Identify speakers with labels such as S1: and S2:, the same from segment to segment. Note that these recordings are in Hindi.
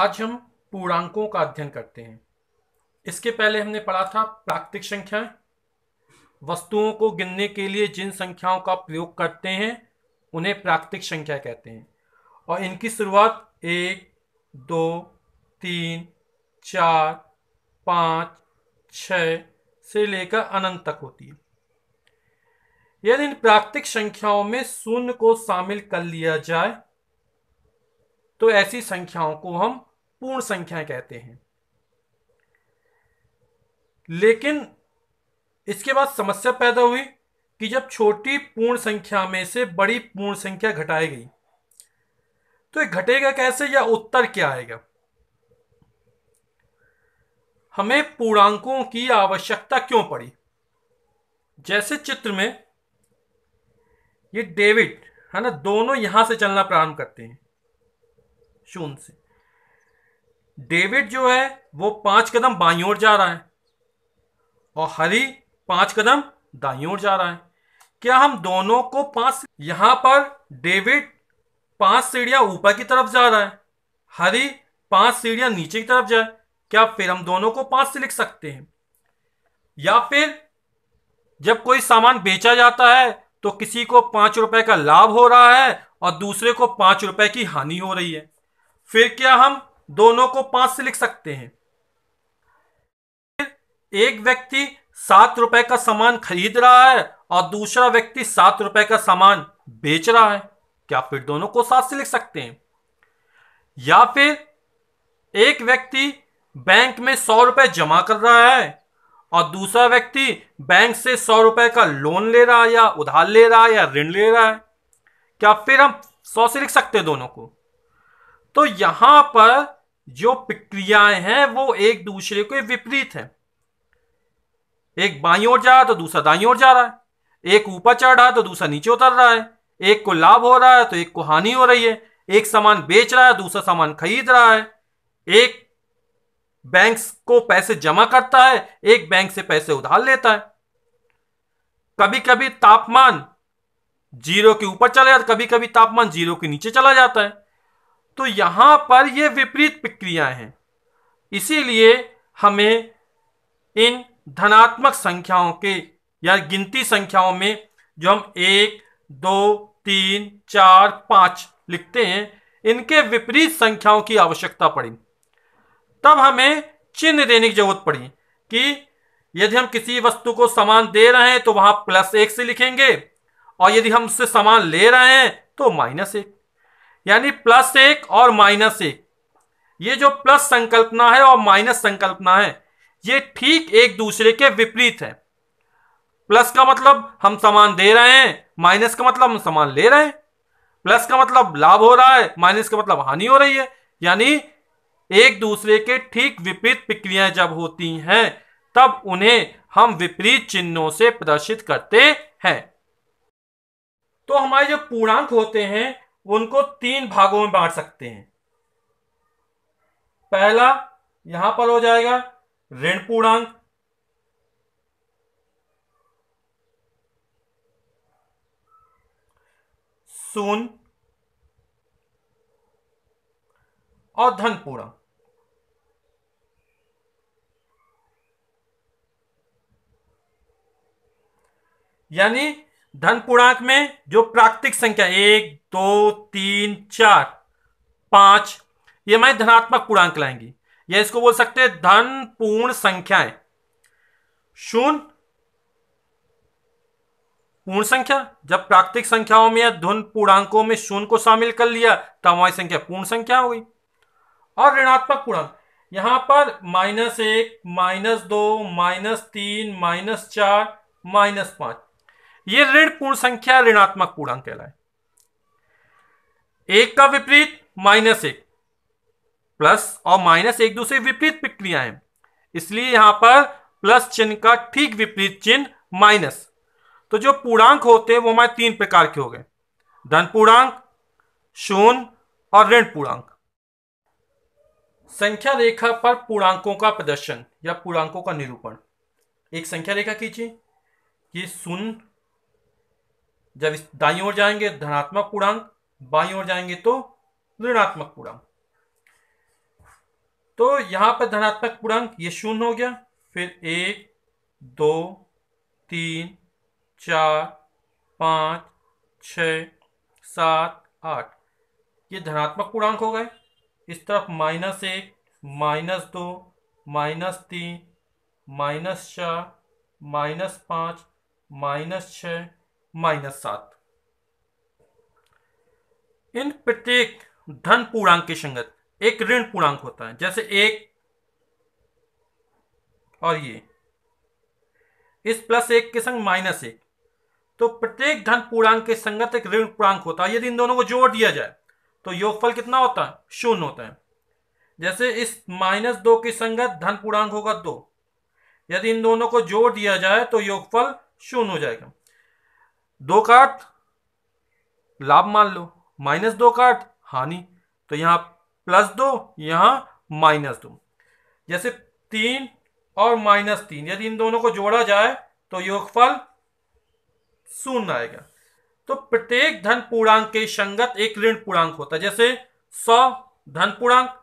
S1: आज हम पूर्णांकों का अध्ययन करते हैं इसके पहले हमने पढ़ा था प्राकृतिक संख्याएं वस्तुओं को गिनने के लिए जिन संख्याओं का प्रयोग करते हैं उन्हें प्राकृतिक संख्या कहते हैं और इनकी शुरुआत एक दो तीन चार पाँच छ से लेकर अनंत तक होती है यदि इन प्राकृतिक संख्याओं में शून्य को शामिल कर लिया जाए तो ऐसी संख्याओं को हम पूर्ण संख्या कहते हैं लेकिन इसके बाद समस्या पैदा हुई कि जब छोटी पूर्ण संख्या में से बड़ी पूर्ण संख्या घटाई गई तो ये घटेगा कैसे या उत्तर क्या आएगा हमें पूर्णांकों की आवश्यकता क्यों पड़ी जैसे चित्र में ये डेविड है ना दोनों यहां से चलना प्रारंभ करते हैं शून्य से डेविड जो है वो पांच कदम बाई ओर जा रहा है और हरी पांच कदम दाई ओर जा रहा है क्या हम दोनों को पांच यहां पर डेविड पांच सीढ़ियां ऊपर की तरफ जा रहा है हरी पांच सीढ़ियां नीचे की तरफ जाए क्या फिर हम दोनों को पांच से लिख सकते हैं या फिर जब कोई सामान बेचा जाता है तो किसी को पांच रुपए का लाभ हो रहा है और दूसरे को पांच रुपए की हानि हो रही है फिर क्या हम दोनों को पांच से लिख सकते हैं फिर एक व्यक्ति सात रुपए का सामान खरीद रहा है और दूसरा व्यक्ति सात रुपए का सामान बेच रहा है क्या फिर दोनों को सात से लिख सकते हैं या फिर एक व्यक्ति बैंक में सौ रुपए जमा कर रहा है और दूसरा व्यक्ति बैंक से सौ रुपए का लोन ले रहा है या उधार ले रहा है या ऋण ले रहा है क्या फिर हम सौ से लिख सकते हैं दोनों को तो यहां पर जो प्रक्रियाएं हैं वो एक दूसरे के विपरीत हैं एक बाई ओर जा रहा तो दूसरा दाई ओर जा रहा है एक ऊपर चढ़ रहा है तो दूसरा नीचे उतर रहा है एक को लाभ हो रहा है तो एक को हानि हो रही है एक सामान बेच रहा है दूसरा सामान खरीद रहा है एक बैंक को पैसे जमा करता है एक बैंक से पैसे उधार लेता है कभी कभी तापमान जीरो के ऊपर चला जाता कभी कभी तापमान जीरो के नीचे चला जाता है तो यहां पर ये विपरीत प्रक्रियाएं हैं इसीलिए हमें इन धनात्मक संख्याओं के या गिनती संख्याओं में जो हम एक दो तीन चार पाँच लिखते हैं इनके विपरीत संख्याओं की आवश्यकता पड़ी तब हमें चिन्ह देने की जरूरत पड़ी कि यदि हम किसी वस्तु को सामान दे रहे हैं तो वहां प्लस एक से लिखेंगे और यदि हम उससे सामान ले रहे हैं तो माइनस एक यानी प्लस एक और माइनस एक ये जो प्लस संकल्पना है और माइनस संकल्पना है ये ठीक एक दूसरे के विपरीत है प्लस का मतलब हम समान दे रहे हैं माइनस का मतलब हम समान ले रहे हैं प्लस का मतलब लाभ हो रहा है माइनस का मतलब हानि हो रही है यानी एक दूसरे के ठीक विपरीत प्रक्रियाएं जब होती हैं तब उन्हें हम विपरीत चिन्हों से प्रदर्शित करते हैं तो हमारे जो पूर्णांक होते हैं उनको तीन भागों में बांट सकते हैं पहला यहां पर हो जाएगा ऋण पूर्णांक शून्य और धन पूर्णांक यानी धन पूर्णांक में जो प्राकृतिक संख्या एक दो तीन चार पांच ये हमारे धनात्मक पूर्णांक लाएंगी या इसको बोल सकते हैं धन पूर्ण संख्याएं शून्य पूर्ण संख्या जब प्राकृतिक संख्याओं में या धन पूर्णांकों में शून्य को शामिल कर लिया तब हमारी संख्या पूर्ण संख्या हो गई और ऋणात्मक पूर्णांक यहां पर माइनस एक माइनस दो माइनस तीन माइनस चार माइनस पांच ये ऋण पूर्ण संख्या ऋणात्मक पूर्णांक कहलाए एक का विपरीत माइनस एक प्लस और माइनस एक दूसरे विपरीत प्रक्रिया है इसलिए यहां पर प्लस चिन्ह का ठीक विपरीत चिन्ह माइनस तो जो पूर्णांक होते हैं वो हमारे तीन प्रकार के हो गए धन पूर्णांक शून्य और ऋण पूर्णांक संख्या रेखा पर पूर्णांकों का प्रदर्शन या पूर्णांकों का निरूपण एक संख्या रेखा खींचे ये शून्य जब इस दाई ओर जाएंगे धनात्मक पूर्णांक बाई ओर जाएंगे तो ऋणात्मक पूर्णांक तो यहां पर धनात्मक पूर्णांक ये शून्य हो गया फिर एक दो तीन चार पाँच छ सात आठ ये धनात्मक पूर्णांक हो गए इस तरफ माइनस एक माइनस दो माइनस तीन माइनस चार माइनस पाँच माइनस छ माइनस सात इन प्रत्येक धन पूर्णांक के संगत एक ऋण पूर्णांक होता है जैसे एक और ये इस प्लस एक के संग माइनस एक तो प्रत्येक धन पूर्णांक के संगत एक ऋण पूर्णांक होता है यदि इन दोनों को जोड़ दिया जाए तो योगफल कितना होता है शून्य होता है जैसे इस माइनस दो की संगत धन पूर्णांक होगा दो यदि इन दोनों को जोड़ दिया जाए तो योगफल शून्य हो जाएगा दो काट लाभ मान लो माइनस दो काट हानि तो यहां प्लस दो यहां माइनस दो जैसे तीन और माइनस तीन यदि इन दोनों को जोड़ा जाए तो योगफल शून्य आएगा तो प्रत्येक धन पूर्णांक के संगत एक ऋण पूर्णांक होता है जैसे सौ धन पूर्णांक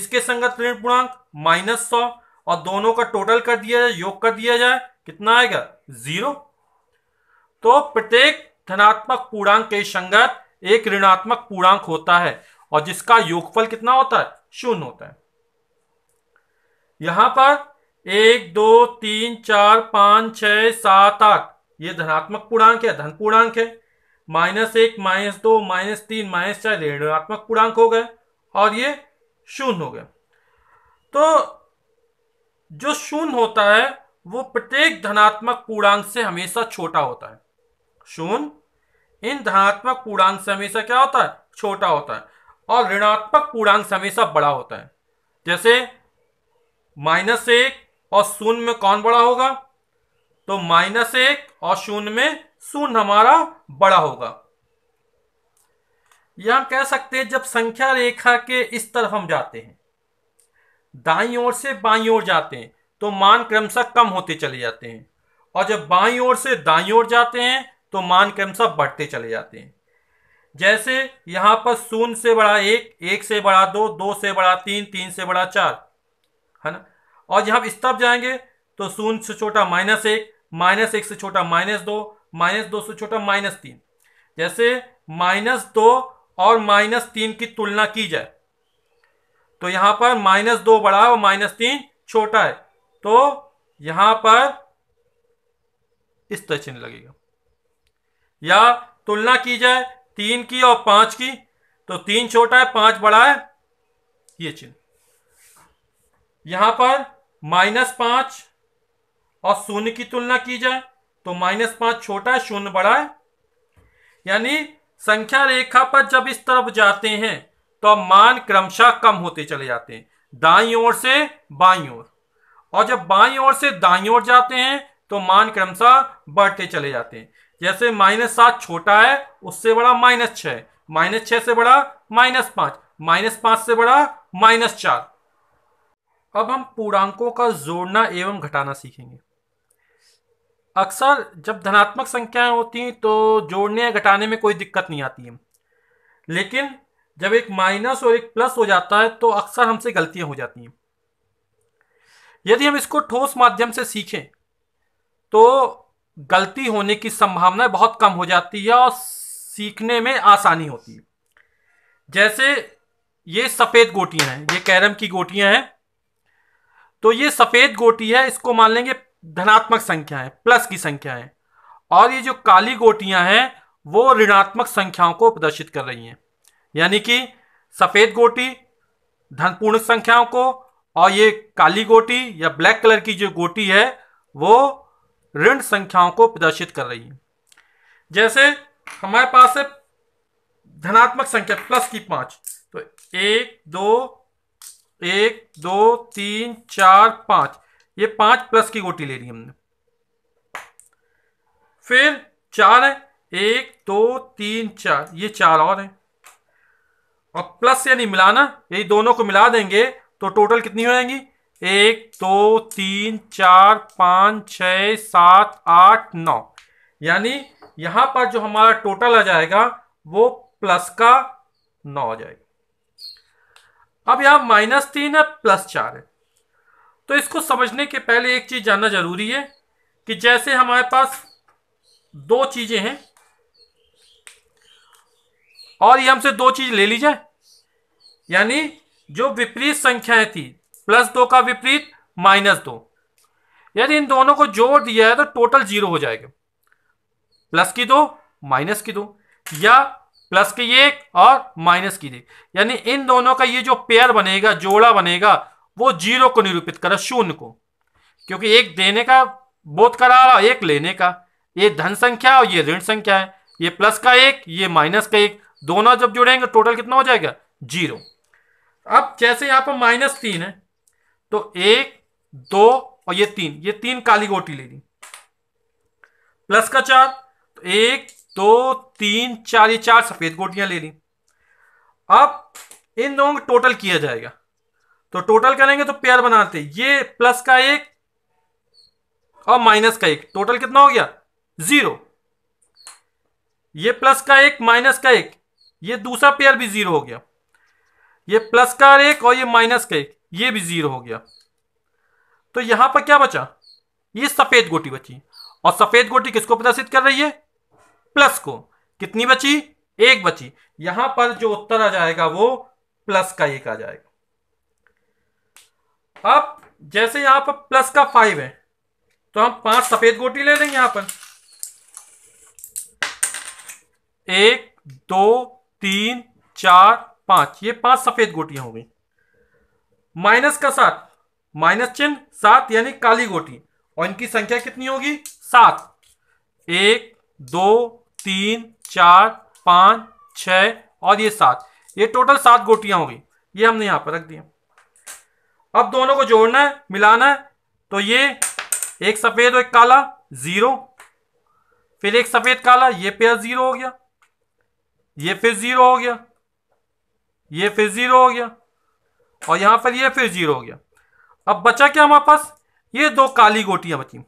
S1: इसके संगत ऋण पूर्णांक माइनस सौ और दोनों का टोटल कर दिया जाए योग कर दिया जाए कितना आएगा जीरो तो प्रत्येक धनात्मक पूर्णांक के संगत एक ऋणात्मक पूर्णांक होता है और जिसका योगफल कितना होता है शून्य होता है यहां पर एक दो तीन चार पांच छ सात आठ ये धनात्मक पूर्णांक है धन पूर्णांक है माइनस एक माइनस दो माइनस तीन माइनस चार ऋणात्मक पूर्णांक हो गए और ये शून्य हो गए तो जो शून्य होता है वो प्रत्येक धनात्मक पूर्णांक से हमेशा छोटा होता है शून्य इन धनात्मक पूर्णांक हमेशा क्या होता है छोटा होता है और ऋणात्मक पूर्णांक हमेशा बड़ा होता है जैसे माइनस एक और शून्य में कौन बड़ा होगा तो माइनस एक और शून्य में शून्य हमारा बड़ा होगा यह हम कह सकते हैं जब संख्या रेखा के इस तरफ हम जाते हैं दाई ओर से बाई ओर जाते हैं तो मान क्रमशः कम होते चले जाते हैं और जब बाई ओर से दाई ओर जाते हैं तो मान क्रमशः बढ़ते चले जाते हैं जैसे यहां पर शून्य से बड़ा एक एक से बड़ा दो दो से बड़ा तीन तीन से बड़ा चार है ना और जहां इस जाएंगे तो शून्य से छोटा माइनस एक माइनस एक से छोटा माइनस दो माइनस दो से छोटा माइनस तीन जैसे माइनस दो और माइनस तीन की तुलना की जाए तो यहां पर माइनस दो बड़ा और माइनस तीन छोटा है तो यहां पर इस तरह चिन्ह लगेगा या तुलना की जाए तीन की और पांच की तो तीन छोटा है पांच बड़ा है ये चिन्ह यहां पर माइनस पांच और शून्य की तुलना की जाए तो माइनस पांच छोटा है शून्य बड़ा है यानी संख्या रेखा पर जब इस तरफ जाते हैं तो मान क्रमशः कम होते चले जाते हैं दाई ओर से बाई ओर और जब बाई ओर से दाई ओर जाते हैं तो मान क्रमशः बढ़ते चले जाते हैं जैसे माइनस सात छोटा है उससे बड़ा माइनस छ माइनस छह से बड़ा माइनस पांच माइनस पांच से बड़ा माइनस चार अब हम पूर्णांकों का जोड़ना एवं घटाना सीखेंगे अक्सर जब धनात्मक संख्याएं होती हैं तो जोड़ने या घटाने में कोई दिक्कत नहीं आती है लेकिन जब एक माइनस और एक प्लस हो जाता है तो अक्सर हमसे गलतियां हो जाती हैं यदि हम इसको ठोस माध्यम से सीखें तो गलती होने की संभावना बहुत कम हो जाती है और सीखने में आसानी होती है जैसे ये सफ़ेद गोटियां हैं ये कैरम की गोटियां हैं तो ये सफ़ेद गोटी है इसको मान लेंगे धनात्मक संख्या है प्लस की संख्या है और ये जो काली गोटियां हैं वो ऋणात्मक संख्याओं को प्रदर्शित कर रही हैं यानी कि सफ़ेद गोटी धनपूर्ण संख्याओं को और ये काली गोटी या ब्लैक कलर की जो गोटी है वो ऋण संख्याओं को प्रदर्शित कर रही है जैसे हमारे पास है धनात्मक संख्या प्लस की पांच तो एक दो एक दो तीन चार पांच ये पांच प्लस की गोटी ले ली हमने फिर चार है एक दो तीन चार ये चार और है और प्लस यानी मिलाना यही दोनों को मिला देंगे तो टोटल कितनी हो जाएंगी एक दो तीन चार पाँच छ सात आठ नौ यानी यहाँ पर जो हमारा टोटल आ जाएगा वो प्लस का नौ आ जाएगा अब यहाँ माइनस तीन है प्लस चार है तो इसको समझने के पहले एक चीज़ जानना ज़रूरी है कि जैसे हमारे पास दो चीज़ें हैं और ये हमसे दो चीज़ ले ली जाए यानी जो विपरीत संख्याएं थी प्लस दो का विपरीत माइनस दो यदि इन दोनों को जोड़ दिया है तो टोटल जीरो हो जाएगा प्लस की दो माइनस की दो या प्लस की एक और माइनस की एक यानी इन दोनों का ये जो पेयर बनेगा जोड़ा बनेगा वो जीरो को निरूपित कर शून्य को क्योंकि एक देने का बोध करा रहा एक लेने का ये धन संख्या और ये ऋण संख्या है ये प्लस का एक ये माइनस का एक दोनों जब जुड़ेंगे टोटल कितना हो जाएगा जीरो अब जैसे यहां पर माइनस तीन है तो एक दो और ये तीन ये तीन काली गोटी ले ली प्लस का चार तो एक दो तीन चार ये चार सफेद गोटियां ले ली अब इन दोनों का टोटल किया जाएगा तो टोटल करेंगे तो पेयर बनाते ये प्लस का एक और माइनस का एक टोटल कितना हो गया जीरो ये प्लस का एक माइनस का एक ये दूसरा पेयर भी जीरो हो गया ये प्लस का एक और ये माइनस का एक ये भी जीरो हो गया तो यहां पर क्या बचा ये सफेद गोटी बची और सफेद गोटी किसको प्रदर्शित कर रही है प्लस को कितनी बची एक बची यहां पर जो उत्तर आ जाएगा वो प्लस का एक आ जाएगा अब जैसे यहां पर प्लस का फाइव है तो हम पांच सफेद गोटी ले लेंगे यहां पर एक दो तीन चार पांच ये पांच सफेद गोटियां हो गई माइनस का सात माइनस चिन्ह सात यानी काली गोटी और इनकी संख्या कितनी होगी सात एक दो तीन चार पांच छ और ये सात ये टोटल सात गोटियां होगी ये हमने यहां पर रख दिया अब दोनों को जोड़ना है मिलाना है तो ये एक सफेद और एक काला जीरो फिर एक सफेद काला ये पेयर जीरो हो गया ये फिर जीरो हो गया ये फिर जीरो हो गया और यहाँ पर ये फिर जीरो हो गया अब बचा क्या हमारे पास ये दो काली गोटियाँ बची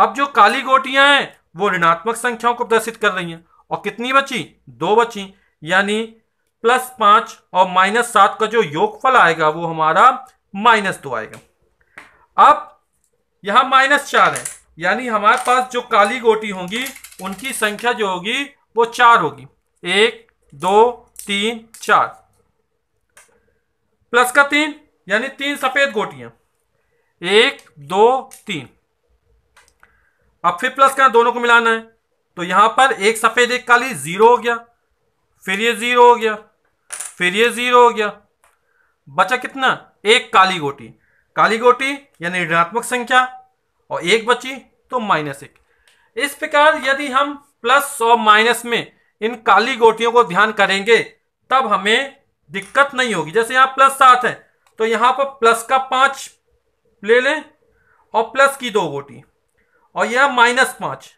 S1: अब जो काली गोटियाँ हैं वो ऋणात्मक संख्याओं को प्रदर्शित कर रही हैं और कितनी बची दो बची यानी प्लस पाँच और माइनस सात का जो योगफल आएगा वो हमारा माइनस दो आएगा अब यहाँ माइनस चार है यानी हमारे पास जो काली गोटी होंगी उनकी संख्या जो होगी वो चार होगी एक दो तीन चार प्लस का तीन यानी तीन सफेद गोटियां एक दो तीन अब फिर प्लस का दोनों को मिलाना है तो यहां पर एक सफेद एक काली जीरो हो गया फिर ये जीरो हो गया फिर ये जीरो हो गया बचा कितना एक काली गोटी काली गोटी यानी ऋणात्मक संख्या और एक बची तो माइनस एक इस प्रकार यदि हम प्लस और माइनस में इन काली गोटियों को ध्यान करेंगे तब हमें दिक्कत नहीं होगी जैसे यहां प्लस सात है तो यहां पर प्लस का पांच ले लें और प्लस की दो गोटी और यह माइनस पांच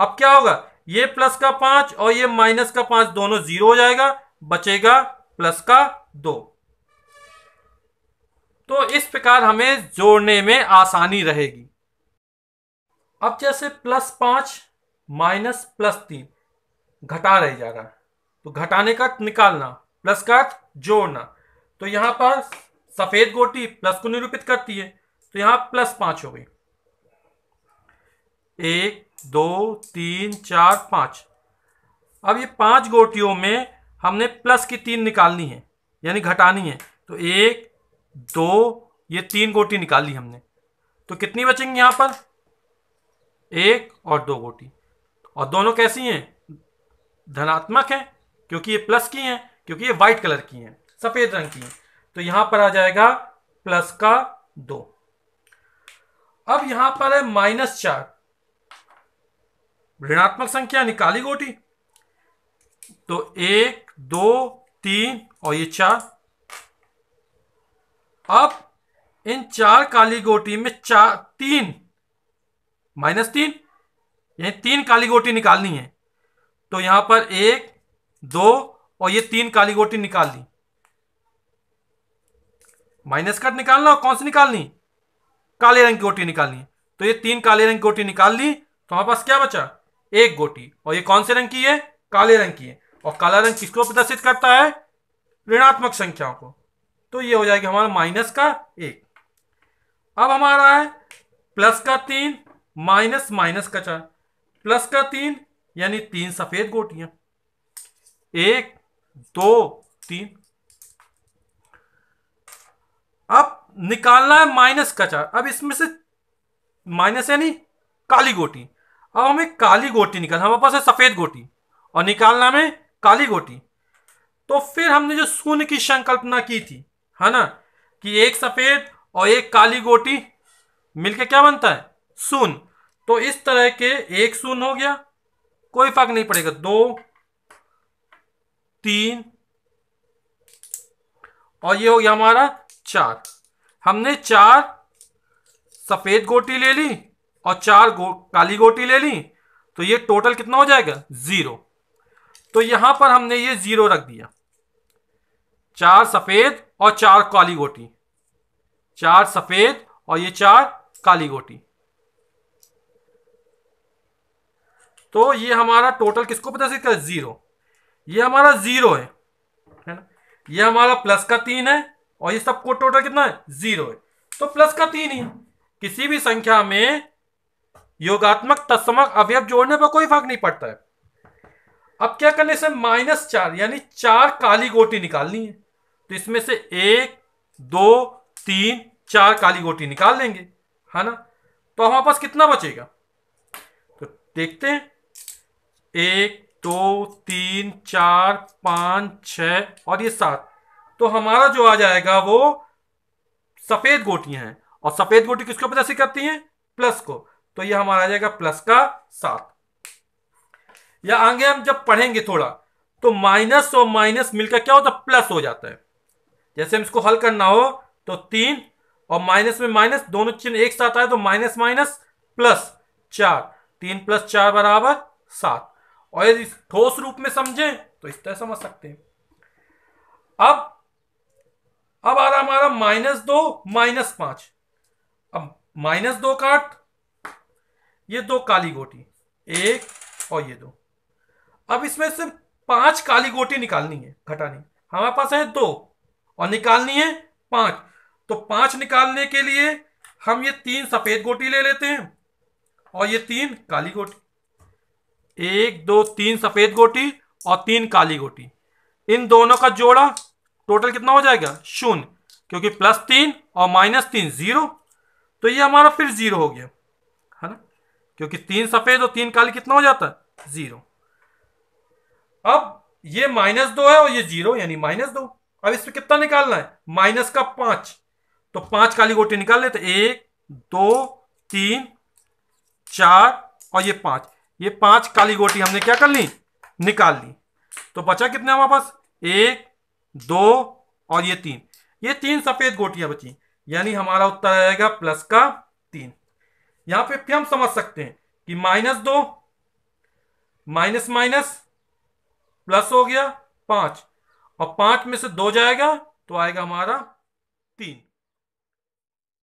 S1: अब क्या होगा ये प्लस का पांच और ये माइनस का पांच दोनों जीरो हो जाएगा बचेगा प्लस का दो तो इस प्रकार हमें जोड़ने में आसानी रहेगी अब जैसे प्लस पांच माइनस प्लस तीन घटा रह जाएगा तो घटाने का निकालना प्लस का अर्थ जोड़ना तो यहां पर सफेद गोटी प्लस को निरूपित करती है तो यहां प्लस पांच हो गई एक दो तीन चार पांच अब ये पांच गोटियों में हमने प्लस की तीन निकालनी है यानी घटानी है तो एक दो ये तीन गोटी निकाली हमने तो कितनी बचेंगी यहां पर एक और दो गोटी और दोनों कैसी हैं धनात्मक हैं क्योंकि ये प्लस की हैं क्योंकि ये व्हाइट कलर की हैं सफेद रंग की हैं तो यहां पर आ जाएगा प्लस का दो अब यहां पर है माइनस चार ऋणात्मक संख्या निकाली गोटी तो एक दो तीन और ये चार अब इन चार काली गोटी में चार तीन माइनस तीन यानी तीन काली गोटी निकालनी है तो यहां पर एक दो और ये तीन काली गोटी निकाल ली माइनस कट निकालना और कौन सी निकालनी काले रंग की गोटी निकालनी तो ये तीन काले रंग की गोटी निकाल ली तो हमारे पास क्या बचा एक गोटी और ये कौन से रंग की है काले रंग की है और काला रंग किसको प्रदर्शित करता है ऋणात्मक संख्याओं को तो ये हो जाएगा हमारा माइनस का एक अब हमारा है प्लस का तीन माइनस माइनस का चार प्लस का तीन यानी तीन सफेद गोटियां एक दो तीन अब निकालना है माइनस का चार अब इसमें से माइनस यानी काली गोटी अब हमें काली गोटी निकालना हमारे पास है सफेद गोटी और निकालना हमें काली गोटी तो फिर हमने जो शून्य की संकल्पना की थी है ना कि एक सफेद और एक काली गोटी मिलके क्या बनता है शून्य तो इस तरह के एक शून्य हो गया कोई फर्क नहीं पड़ेगा दो तीन और ये हो गया हमारा चार हमने चार सफ़ेद गोटी ले ली और चार गो, काली गोटी ले ली तो ये टोटल कितना हो जाएगा ज़ीरो तो यहां पर हमने ये ज़ीरो रख दिया चार सफ़ेद और चार काली गोटी चार सफ़ेद और ये चार काली गोटी तो ये हमारा टोटल किसको प्रदर्शित कर ज़ीरो ये हमारा जीरो है है ना ये हमारा प्लस का तीन है और ये सबको टोटल कितना है जीरो है तो प्लस का तीन ही किसी भी संख्या में योगात्मक तत्समक अवयव जोड़ने पर कोई फर्क नहीं पड़ता है अब क्या करने से माइनस चार यानी चार काली गोटी निकालनी है तो इसमें से एक दो तीन चार काली गोटी निकाल लेंगे है ना तो हमारे पास कितना बचेगा तो देखते हैं एक दो तीन चार पांच छ और ये सात तो हमारा जो आ जाएगा वो सफेद गोटियां हैं और सफेद गोटी किसके ऊपर दसी करती हैं प्लस को तो ये हमारा आ जाएगा प्लस का सात या आगे हम जब पढ़ेंगे थोड़ा तो माइनस और माइनस मिलकर क्या होता है प्लस हो जाता है जैसे हम इसको हल करना हो तो तीन और माइनस में माइनस दोनों चिन्ह एक साथ आए तो माइनस माइनस प्लस चार तीन प्लस चार बराबर सात और यदि ठोस रूप में समझें तो इस तरह समझ सकते हैं अब अब आ रहा हमारा माइनस दो माइनस पांच अब माइनस दो काट ये दो काली गोटी एक और ये दो अब इसमें से पांच काली गोटी निकालनी है घटानी हमारे पास है दो और निकालनी है पांच तो पांच निकालने के लिए हम ये तीन सफेद गोटी ले लेते हैं और ये तीन काली गोटी एक दो तीन सफेद गोटी और तीन काली गोटी इन दोनों का जोड़ा टोटल कितना हो जाएगा शून्य क्योंकि प्लस तीन और माइनस तीन जीरो तो ये हमारा फिर जीरो हो गया है ना क्योंकि तीन सफेद और तीन काली कितना हो जाता है जीरो अब ये माइनस दो है और ये जीरो यानी माइनस दो अब इसमें कितना निकालना है माइनस का पांच तो पांच काली गोटी निकाल लेते एक दो तीन चार और ये पांच ये पांच काली गोटी हमने क्या कर ली निकाल ली तो बचा कितना हमारे पास एक दो और ये तीन ये तीन सफेद गोटियां बची यानी हमारा उत्तर आएगा प्लस का तीन यहां पे फिर हम समझ सकते हैं कि माइनस दो माइनस माइनस प्लस हो गया पांच और पांच में से दो जाएगा तो आएगा हमारा तीन